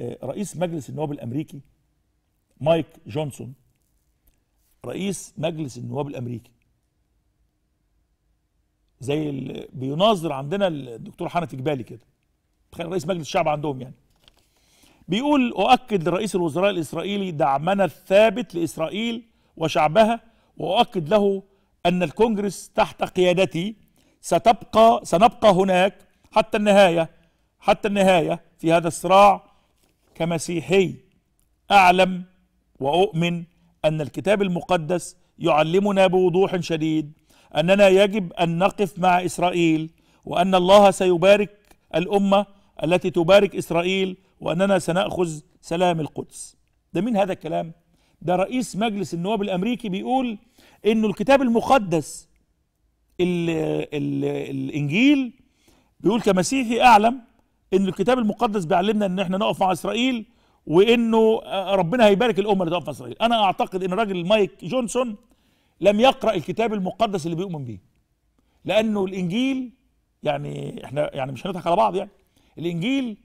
رئيس مجلس النواب الامريكي مايك جونسون رئيس مجلس النواب الامريكي زي بيناظر عندنا الدكتور حنفي جبالي كده تخيل رئيس مجلس الشعب عندهم يعني بيقول اؤكد لرئيس الوزراء الاسرائيلي دعمنا الثابت لاسرائيل وشعبها واؤكد له ان الكونجرس تحت قيادتي ستبقى سنبقى هناك حتى النهايه حتى النهايه في هذا الصراع كمسيحي اعلم واؤمن ان الكتاب المقدس يعلمنا بوضوح شديد اننا يجب ان نقف مع اسرائيل وان الله سيبارك الامه التي تبارك اسرائيل واننا سناخذ سلام القدس ده مين هذا الكلام ده رئيس مجلس النواب الامريكي بيقول انه الكتاب المقدس الـ الـ الانجيل بيقول كمسيحي اعلم ان الكتاب المقدس بيعلمنا ان احنا نقف مع اسرائيل وانه آه، ربنا هيبارك الامه اللي تقف مع اسرائيل انا اعتقد ان الراجل مايك جونسون لم يقرا الكتاب المقدس اللي بيؤمن بيه لانه الانجيل يعني احنا يعني مش هنضحك على بعض يعني الانجيل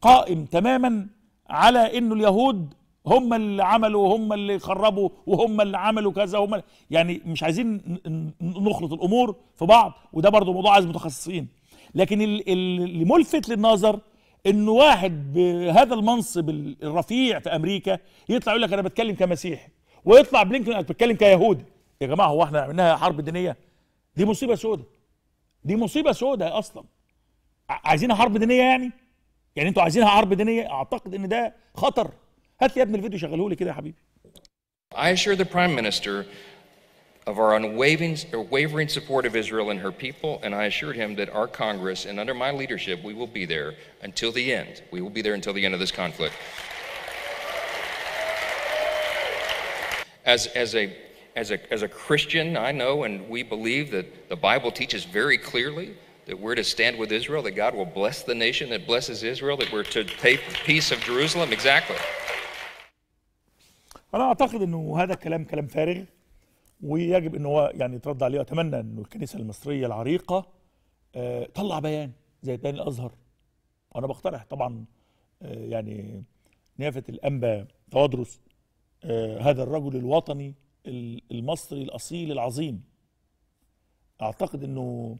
قائم تماما على انه اليهود هم اللي عملوا وهم اللي خربوا وهم اللي عملوا كذا هم يعني مش عايزين نخلط الامور في بعض وده برضه موضوع عايز متخصصين لكن اللي ملفت للنظر انه واحد بهذا المنصب الرفيع في امريكا يطلع يقول لك انا بتكلم كمسيحي ويطلع بلينكن انا بتكلم كيهودي يا جماعه هو احنا عملناها حرب دينيه دي مصيبه سودة دي مصيبه سودة اصلا عايزينها حرب دينيه يعني يعني انتوا عايزينها حرب دينيه اعتقد ان ده خطر هات لي يا ابني الفيديو شغله لي كده يا حبيبي I assure the Prime Minister of our unwavering wavering support of Israel and her people, and I assured him that our Congress and under my leadership, we will be there until the end. We will be there until the end of this conflict. As, as, a, as, a, as a Christian, I know and we believe that the Bible teaches very clearly that we're to stand with Israel, that God will bless the nation that blesses Israel, that we're to take the peace of Jerusalem. Exactly. أنا أعتقد إنه هذا الكلام كلام فارغ ويجب ان هو يعني يترد عليه واتمنى ان الكنيسه المصريه العريقه آه، طلع بيان زي بيان الازهر وانا بقترح طبعا آه، يعني نيافه الانبا توادرس آه، هذا الرجل الوطني المصري الاصيل العظيم اعتقد انه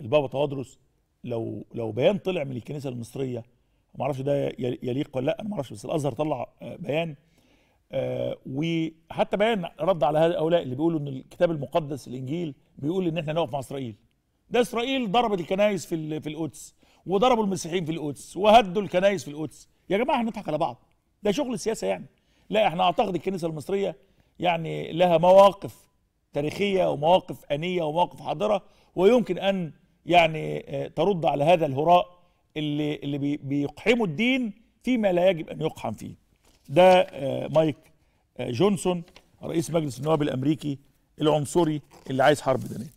البابا توادرس لو لو بيان طلع من الكنيسه المصريه ما اعرفش ده يليق ولا لا انا ما اعرفش بس الازهر طلع بيان آه وحتى بيان رد على هؤلاء اللي بيقولوا ان الكتاب المقدس الانجيل بيقول ان احنا نقف مع اسرائيل ده اسرائيل ضربت الكنائس في في القدس وضربوا المسيحيين في القدس وهدوا الكنائس في القدس يا جماعه هنضحك على بعض ده شغل السياسه يعني لا احنا اعتقد الكنيسه المصريه يعني لها مواقف تاريخيه ومواقف انيه ومواقف حاضره ويمكن ان يعني آه، ترد على هذا الهراء اللي اللي بيقحموا الدين فيما لا يجب ان يقحم فيه ده آه، مايك آه، جونسون رئيس مجلس النواب الامريكي العنصري اللي عايز حرب دنيا